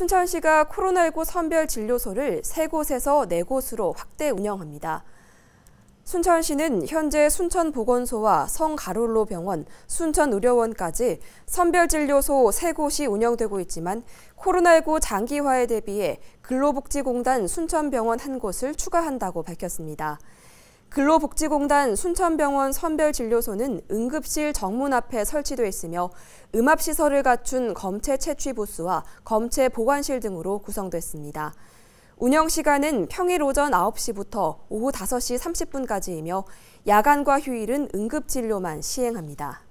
순천시가 코로나19 선별 진료소를 세곳에서네곳으로 확대 운영합니다. 순천시는 현재 순천보건소와 성가롤로 병원, 순천의료원까지 선별진료소 세곳이 운영되고 있지만 코로나19 장기화에 대비해 근로복지공단 순천병원 한곳을 추가한다고 밝혔습니다. 근로복지공단 순천병원 선별진료소는 응급실 정문 앞에 설치돼 있으며 음압시설을 갖춘 검체 채취 부스와 검체 보관실 등으로 구성됐습니다. 운영 시간은 평일 오전 9시부터 오후 5시 30분까지이며 야간과 휴일은 응급진료만 시행합니다.